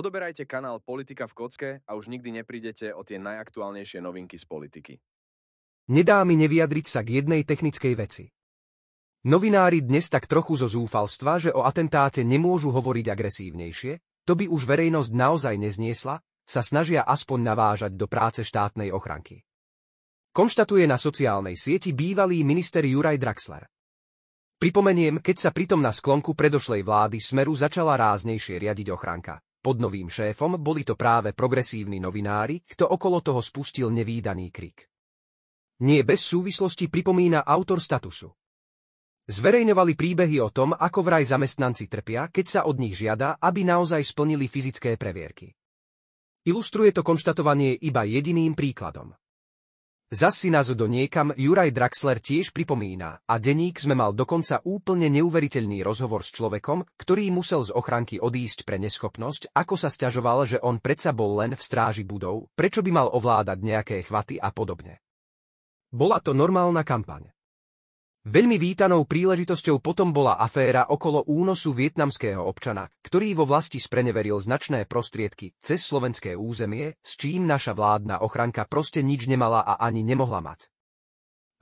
Odoberajte kanál Politika v kocke a už nikdy neprídete o tie najaktuálnejšie novinky z politiky. Nedá mi nevyjadriť sa k jednej technickej veci. Novinári dnes tak trochu zo zúfalstva, že o atentáte nemôžu hovoriť agresívnejšie, to by už verejnosť naozaj nezniesla, sa snažia aspoň navážať do práce štátnej ochranky. Konštatuje na sociálnej sieti bývalý minister Juraj Draxler. Pripomeniem, keď sa pritom na sklonku predošlej vlády Smeru začala ráznejšie riadiť ochranka. Pod novým šéfom boli to práve progresívni novinári, kto okolo toho spustil nevýdaný krik. Nie bez súvislosti pripomína autor statusu. Zverejňovali príbehy o tom, ako vraj zamestnanci trpia, keď sa od nich žiada, aby naozaj splnili fyzické previerky. Ilustruje to konštatovanie iba jediným príkladom. Zas nás do niekam Juraj Draxler tiež pripomína a denník sme mal dokonca úplne neuveriteľný rozhovor s človekom, ktorý musel z ochranky odísť pre neschopnosť, ako sa sťažoval, že on predsa bol len v stráži budov, prečo by mal ovládať nejaké chvaty a podobne. Bola to normálna kampaň. Veľmi vítanou príležitosťou potom bola aféra okolo únosu vietnamského občana, ktorý vo vlasti spreneveril značné prostriedky cez slovenské územie, s čím naša vládna ochranka proste nič nemala a ani nemohla mať.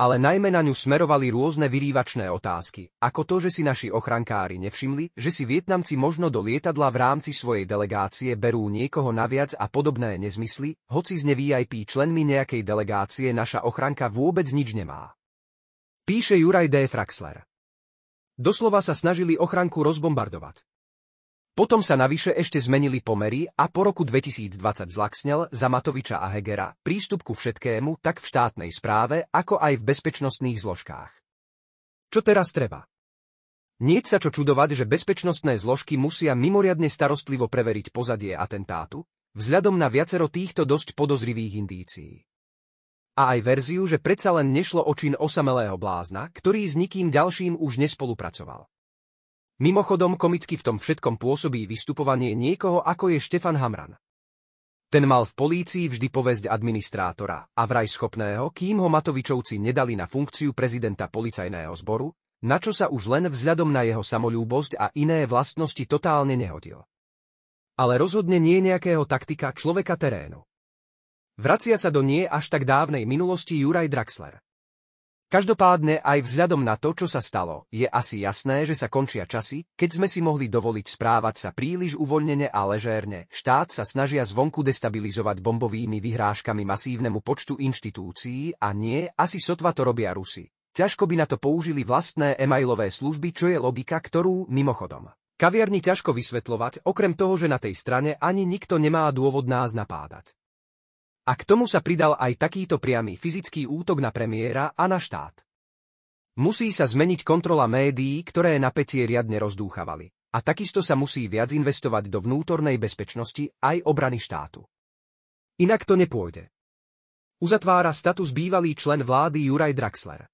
Ale najmä na ňu smerovali rôzne vyrývačné otázky, ako to, že si naši ochrankári nevšimli, že si Vietnamci možno do lietadla v rámci svojej delegácie berú niekoho naviac a podobné nezmysly, hoci z nevýjajpí členmi nejakej delegácie naša ochranka vôbec nič nemá. Píše Juraj D. Fraxler. Doslova sa snažili ochranku rozbombardovať. Potom sa navyše ešte zmenili pomery a po roku 2020 zlaksnel za Matoviča a Hegera prístup ku všetkému tak v štátnej správe, ako aj v bezpečnostných zložkách. Čo teraz treba? Nieť sa čo čudovať, že bezpečnostné zložky musia mimoriadne starostlivo preveriť pozadie atentátu, vzhľadom na viacero týchto dosť podozrivých indícií a aj verziu, že predsa len nešlo o čin osamelého blázna, ktorý s nikým ďalším už nespolupracoval. Mimochodom komicky v tom všetkom pôsobí vystupovanie niekoho ako je Štefan Hamran. Ten mal v polícii vždy povesť administrátora a vraj schopného, kým ho Matovičovci nedali na funkciu prezidenta policajného zboru, na čo sa už len vzhľadom na jeho samolúbosť a iné vlastnosti totálne nehodil. Ale rozhodne nie nejakého taktika človeka terénu. Vracia sa do nie až tak dávnej minulosti Juraj Draxler. Každopádne aj vzhľadom na to, čo sa stalo, je asi jasné, že sa končia časy, keď sme si mohli dovoliť správať sa príliš uvoľnene a ležérne. Štát sa snažia zvonku destabilizovať bombovými vyhrážkami masívnemu počtu inštitúcií a nie, asi sotva to robia Rusi. Ťažko by na to použili vlastné e-mailové služby, čo je logika, ktorú, mimochodom, kaviarni ťažko vysvetľovať, okrem toho, že na tej strane ani nikto nemá dôvod nás napádať. A k tomu sa pridal aj takýto priamy fyzický útok na premiéra a na štát. Musí sa zmeniť kontrola médií, ktoré napätie riadne rozdúchavali. A takisto sa musí viac investovať do vnútornej bezpečnosti aj obrany štátu. Inak to nepôjde. Uzatvára status bývalý člen vlády Juraj Draxler.